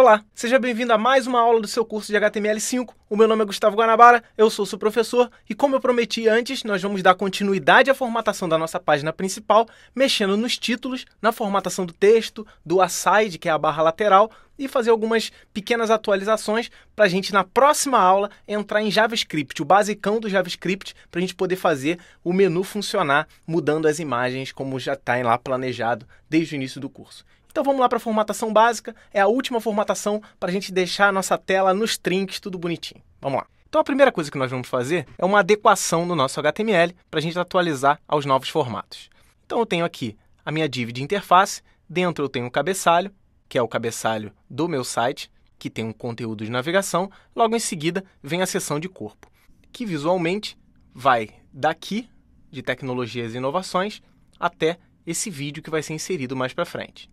Olá, seja bem-vindo a mais uma aula do seu curso de HTML5. O meu nome é Gustavo Guanabara, eu sou seu professor e, como eu prometi antes, nós vamos dar continuidade à formatação da nossa página principal, mexendo nos títulos, na formatação do texto, do aside, que é a barra lateral, e fazer algumas pequenas atualizações para a gente, na próxima aula, entrar em JavaScript, o basicão do JavaScript, para a gente poder fazer o menu funcionar, mudando as imagens como já está lá planejado desde o início do curso. Então vamos lá para a formatação básica, é a última formatação para a gente deixar a nossa tela nos trinks tudo bonitinho. Vamos lá. Então a primeira coisa que nós vamos fazer é uma adequação do nosso HTML para a gente atualizar aos novos formatos. Então eu tenho aqui a minha div de interface, dentro eu tenho o cabeçalho, que é o cabeçalho do meu site, que tem um conteúdo de navegação, logo em seguida vem a seção de corpo, que visualmente vai daqui, de tecnologias e inovações, até esse vídeo que vai ser inserido mais para frente.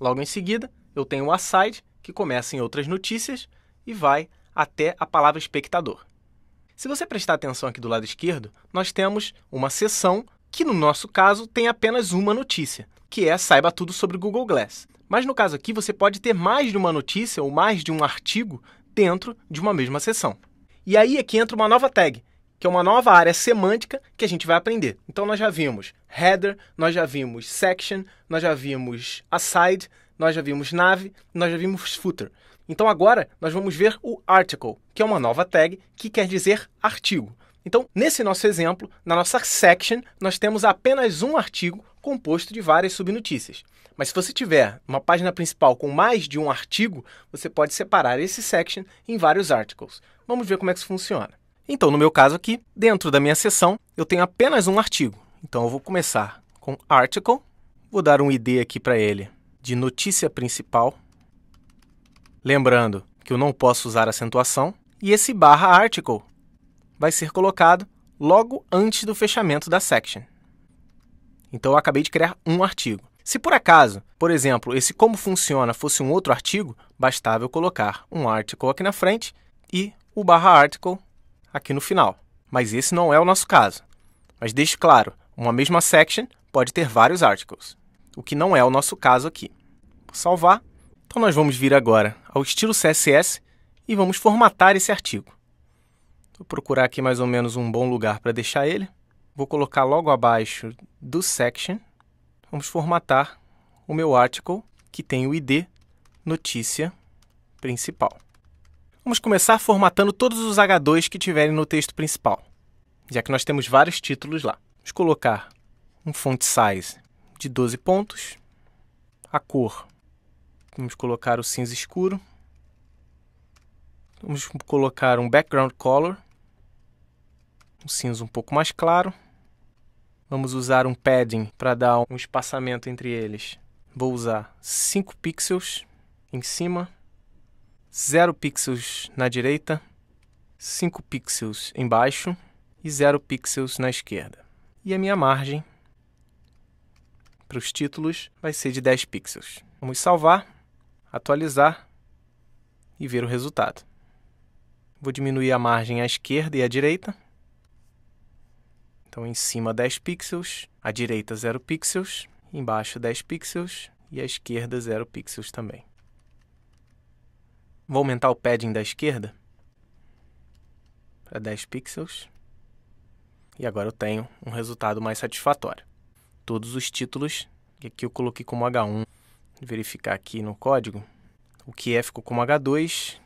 Logo em seguida, eu tenho o aside, que começa em outras notícias e vai até a palavra espectador. Se você prestar atenção aqui do lado esquerdo, nós temos uma seção que, no nosso caso, tem apenas uma notícia, que é Saiba Tudo sobre Google Glass. Mas no caso aqui, você pode ter mais de uma notícia ou mais de um artigo dentro de uma mesma seção. E aí é que entra uma nova tag, que é uma nova área semântica que a gente vai aprender. Então nós já vimos header, nós já vimos section, nós já vimos aside, nós já vimos nave, nós já vimos footer. Então agora nós vamos ver o article, que é uma nova tag que quer dizer artigo. Então, nesse nosso exemplo, na nossa section, nós temos apenas um artigo composto de várias subnotícias. Mas se você tiver uma página principal com mais de um artigo, você pode separar esse section em vários articles. Vamos ver como é que isso funciona. Então, no meu caso aqui, dentro da minha seção, eu tenho apenas um artigo. Então, eu vou começar com article, vou dar um ID aqui para ele de notícia principal. Lembrando que eu não posso usar acentuação. E esse barra article vai ser colocado logo antes do fechamento da section. Então, eu acabei de criar um artigo. Se por acaso, por exemplo, esse como funciona fosse um outro artigo, bastava eu colocar um article aqui na frente e o barra article aqui no final. Mas esse não é o nosso caso. Mas deixe claro, uma mesma section pode ter vários articles, o que não é o nosso caso aqui. Vou salvar. Então nós vamos vir agora ao estilo CSS e vamos formatar esse artigo. Vou procurar aqui mais ou menos um bom lugar para deixar ele. Vou colocar logo abaixo do section. Vamos formatar o meu article que tem o ID notícia principal. Vamos começar formatando todos os H2 que tiverem no texto principal, já que nós temos vários títulos lá. Vamos colocar um font size de 12 pontos, a cor, vamos colocar o cinza escuro, vamos colocar um background color, um cinza um pouco mais claro, vamos usar um padding para dar um espaçamento entre eles. Vou usar 5 pixels em cima 0 pixels na direita, 5 pixels embaixo e 0 pixels na esquerda. E a minha margem para os títulos vai ser de 10 pixels. Vamos salvar, atualizar e ver o resultado. Vou diminuir a margem à esquerda e à direita. Então, em cima 10 pixels, à direita 0 pixels, embaixo 10 pixels e à esquerda 0 pixels também. Vou aumentar o padding da esquerda para 10 pixels. E agora eu tenho um resultado mais satisfatório. Todos os títulos, que aqui eu coloquei como H1, verificar aqui no código, o que é ficou como H2,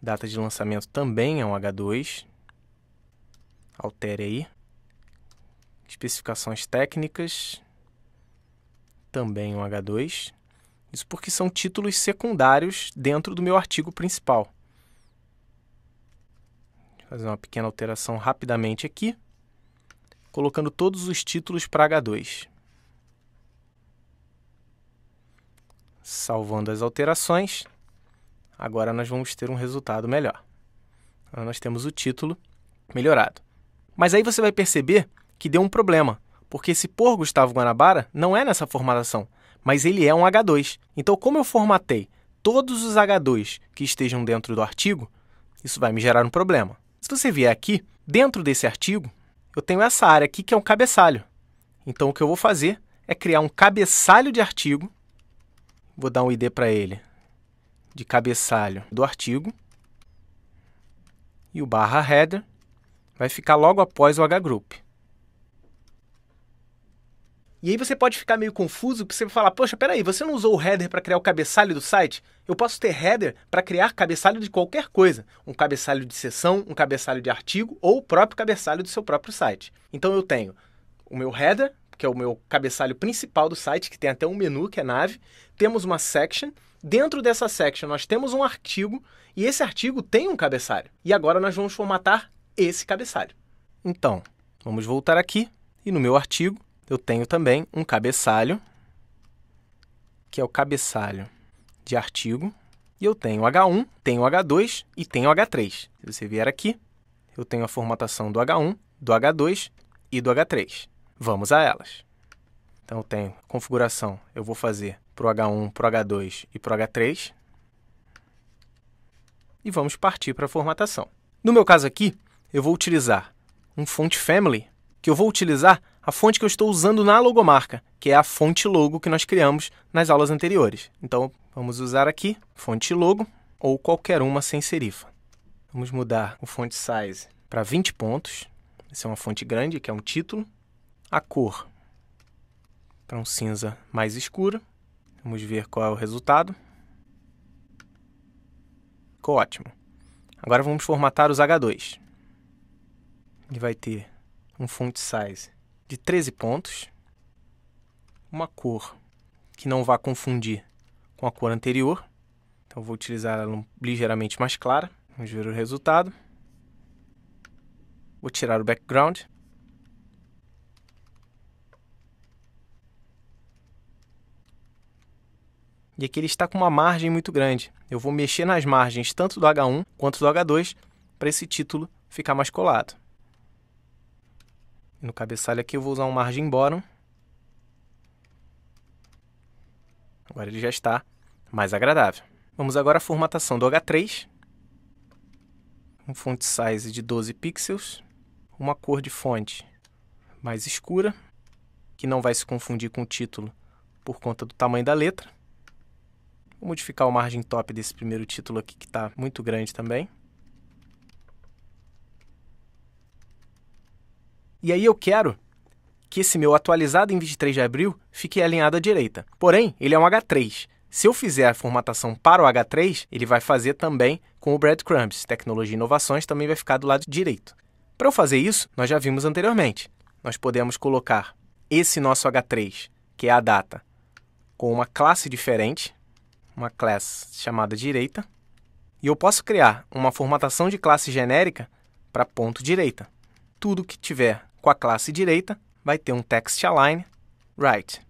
data de lançamento também é um H2, altere aí, especificações técnicas, também um H2, isso porque são títulos secundários dentro do meu artigo principal. Vou fazer uma pequena alteração rapidamente aqui, colocando todos os títulos para H2. Salvando as alterações, agora nós vamos ter um resultado melhor. Agora nós temos o título melhorado. Mas aí você vai perceber que deu um problema, porque esse por Gustavo Guanabara não é nessa formatação mas ele é um H2. Então, como eu formatei todos os H2 que estejam dentro do artigo, isso vai me gerar um problema. Se você vier aqui, dentro desse artigo, eu tenho essa área aqui que é um cabeçalho. Então, o que eu vou fazer é criar um cabeçalho de artigo. Vou dar um ID para ele de cabeçalho do artigo. E o barra header vai ficar logo após o hgroup. E aí você pode ficar meio confuso, porque você vai falar, poxa, peraí, você não usou o header para criar o cabeçalho do site? Eu posso ter header para criar cabeçalho de qualquer coisa. Um cabeçalho de sessão, um cabeçalho de artigo ou o próprio cabeçalho do seu próprio site. Então eu tenho o meu header, que é o meu cabeçalho principal do site, que tem até um menu, que é nave. Temos uma section. Dentro dessa section nós temos um artigo e esse artigo tem um cabeçalho. E agora nós vamos formatar esse cabeçalho. Então, vamos voltar aqui e no meu artigo eu tenho também um cabeçalho, que é o cabeçalho de artigo, e eu tenho H1, tenho H2 e tenho H3. Se você vier aqui, eu tenho a formatação do H1, do H2 e do H3. Vamos a elas. Então eu tenho configuração, eu vou fazer para o H1, para o H2 e para o H3. E vamos partir para a formatação. No meu caso aqui, eu vou utilizar um font family que eu vou utilizar a fonte que eu estou usando na logomarca, que é a fonte logo que nós criamos nas aulas anteriores. Então, vamos usar aqui fonte logo ou qualquer uma sem serifa. Vamos mudar o font size para 20 pontos. Essa é uma fonte grande, que é um título. A cor para um cinza mais escuro. Vamos ver qual é o resultado. Ficou ótimo. Agora vamos formatar os H2. Ele vai ter um font size de 13 pontos, uma cor que não vá confundir com a cor anterior. Então vou utilizar ela ligeiramente mais clara. Vamos ver o resultado. Vou tirar o background. E aqui ele está com uma margem muito grande. Eu vou mexer nas margens tanto do H1 quanto do H2 para esse título ficar mais colado no cabeçalho aqui eu vou usar um margem bottom. Agora ele já está mais agradável. Vamos agora à formatação do H3. Um font size de 12 pixels. Uma cor de fonte mais escura, que não vai se confundir com o título por conta do tamanho da letra. Vou modificar o margem top desse primeiro título aqui, que está muito grande também. E aí eu quero que esse meu atualizado em 23 de abril fique alinhado à direita. Porém, ele é um H3. Se eu fizer a formatação para o H3, ele vai fazer também com o breadcrumbs. Tecnologia e inovações também vai ficar do lado direito. Para eu fazer isso, nós já vimos anteriormente. Nós podemos colocar esse nosso H3, que é a data, com uma classe diferente, uma classe chamada direita, e eu posso criar uma formatação de classe genérica para ponto direita. Tudo que tiver com a classe direita, vai ter um text align right.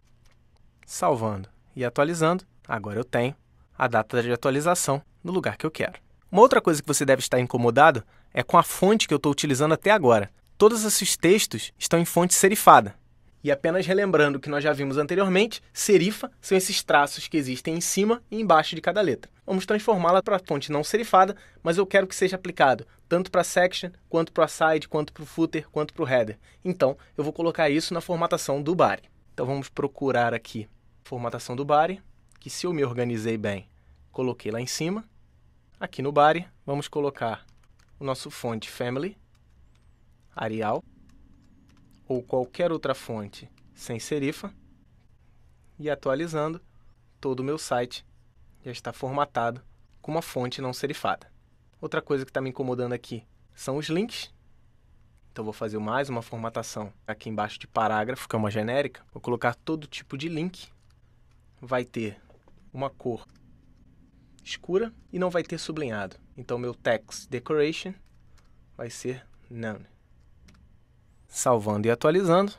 Salvando e atualizando, agora eu tenho a data de atualização no lugar que eu quero. Uma outra coisa que você deve estar incomodado é com a fonte que eu estou utilizando até agora. Todos esses textos estão em fonte serifada. E apenas relembrando o que nós já vimos anteriormente, serifa são esses traços que existem em cima e embaixo de cada letra vamos transformá-la para fonte não serifada, mas eu quero que seja aplicado tanto para a section, quanto para a side, quanto para o footer, quanto para o header. Então, eu vou colocar isso na formatação do body. Então, vamos procurar aqui formatação do body, que se eu me organizei bem, coloquei lá em cima. Aqui no body, vamos colocar o nosso fonte family, Arial, ou qualquer outra fonte sem serifa. E atualizando, todo o meu site já está formatado com uma fonte não serifada. Outra coisa que está me incomodando aqui são os links. Então vou fazer mais uma formatação aqui embaixo de parágrafo, que é uma genérica. Vou colocar todo tipo de link. Vai ter uma cor escura e não vai ter sublinhado. Então meu text decoration vai ser none. Salvando e atualizando.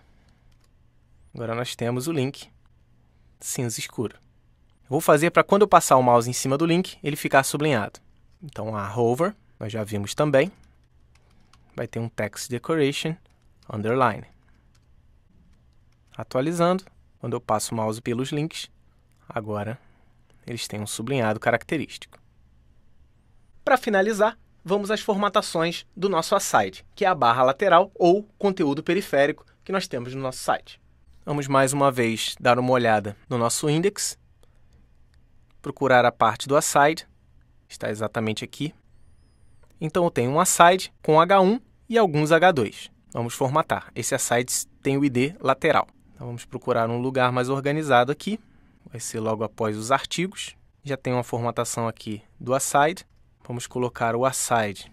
Agora nós temos o link cinza escuro vou fazer para quando eu passar o mouse em cima do link, ele ficar sublinhado. Então a hover, nós já vimos também, vai ter um text decoration underline. Atualizando, quando eu passo o mouse pelos links, agora eles têm um sublinhado característico. Para finalizar, vamos às formatações do nosso aside, que é a barra lateral ou conteúdo periférico que nós temos no nosso site. Vamos mais uma vez dar uma olhada no nosso index procurar a parte do aside, está exatamente aqui. Então eu tenho um aside com H1 e alguns H2. Vamos formatar. Esse aside tem o ID lateral. Então vamos procurar um lugar mais organizado aqui. Vai ser logo após os artigos. Já tem uma formatação aqui do aside. Vamos colocar o aside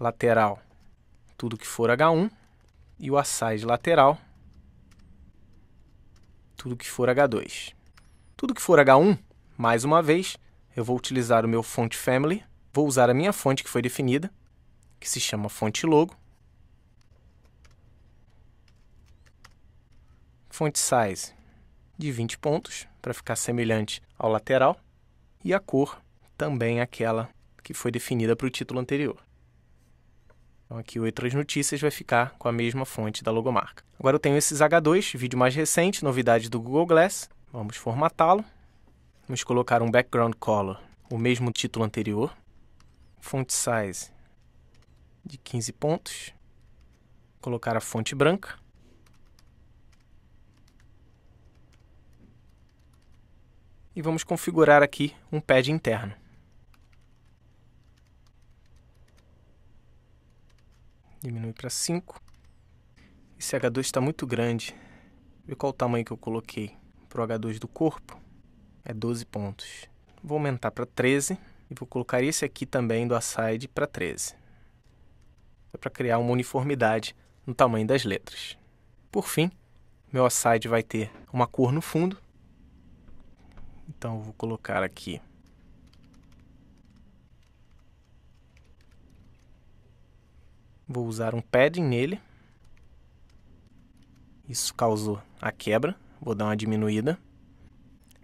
lateral, tudo que for H1, e o aside lateral, tudo que for H2. Tudo que for H1 mais uma vez, eu vou utilizar o meu font family, vou usar a minha fonte que foi definida, que se chama fonte logo. Font size de 20 pontos, para ficar semelhante ao lateral, e a cor também aquela que foi definida para o título anterior. Então aqui o Notícias vai ficar com a mesma fonte da logomarca. Agora eu tenho esses H2, vídeo mais recente, novidade do Google Glass. Vamos formatá-lo. Vamos colocar um background color, o mesmo título anterior. Font size de 15 pontos. Colocar a fonte branca. E vamos configurar aqui um pad interno. Diminui para 5. Esse H2 está muito grande. Vê qual o tamanho que eu coloquei para o H2 do corpo é 12 pontos. Vou aumentar para 13 e vou colocar esse aqui também do aside para 13. É para criar uma uniformidade no tamanho das letras. Por fim, meu aside vai ter uma cor no fundo. Então vou colocar aqui Vou usar um padding nele. Isso causou a quebra. Vou dar uma diminuída.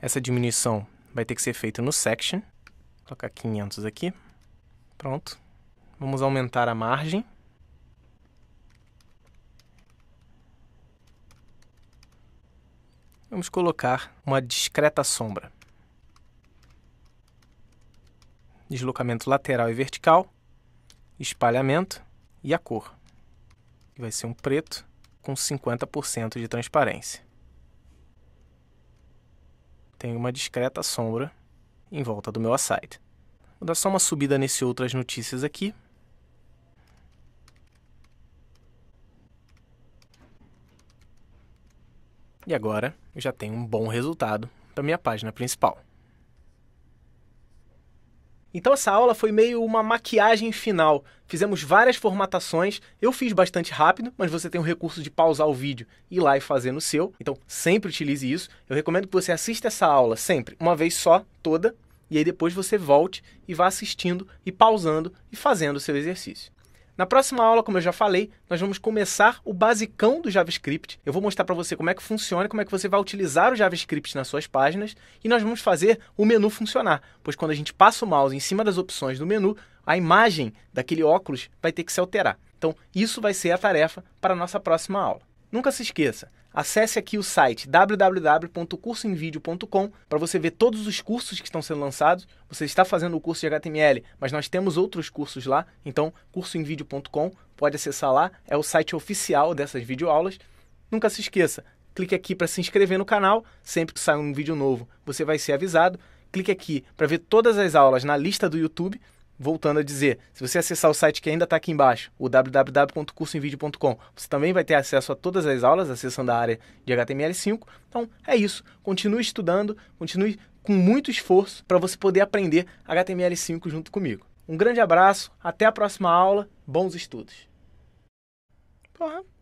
Essa diminuição vai ter que ser feita no section. Vou colocar 500 aqui. Pronto. Vamos aumentar a margem. Vamos colocar uma discreta sombra. Deslocamento lateral e vertical, espalhamento e a cor. Vai ser um preto com 50% de transparência tem uma discreta sombra em volta do meu aside. Vou dar só uma subida nesse outras notícias aqui. E agora eu já tenho um bom resultado para minha página principal. Então essa aula foi meio uma maquiagem final. Fizemos várias formatações, eu fiz bastante rápido, mas você tem o recurso de pausar o vídeo e ir lá e fazer no seu. Então sempre utilize isso. Eu recomendo que você assista essa aula sempre, uma vez só, toda, e aí depois você volte e vá assistindo e pausando e fazendo o seu exercício. Na próxima aula, como eu já falei, nós vamos começar o basicão do JavaScript. Eu vou mostrar para você como é que funciona, como é que você vai utilizar o JavaScript nas suas páginas e nós vamos fazer o menu funcionar, pois quando a gente passa o mouse em cima das opções do menu, a imagem daquele óculos vai ter que se alterar. Então, isso vai ser a tarefa para a nossa próxima aula. Nunca se esqueça, acesse aqui o site www.cursoinvideo.com para você ver todos os cursos que estão sendo lançados. Você está fazendo o curso de HTML, mas nós temos outros cursos lá, então cursoinvideo.com, pode acessar lá, é o site oficial dessas videoaulas. Nunca se esqueça, clique aqui para se inscrever no canal, sempre que sair um vídeo novo, você vai ser avisado. Clique aqui para ver todas as aulas na lista do YouTube voltando a dizer, se você acessar o site que ainda está aqui embaixo, o www.cursoemvideo.com, você também vai ter acesso a todas as aulas, acessando a área de HTML5. Então, é isso. Continue estudando, continue com muito esforço para você poder aprender HTML5 junto comigo. Um grande abraço, até a próxima aula, bons estudos. Porra.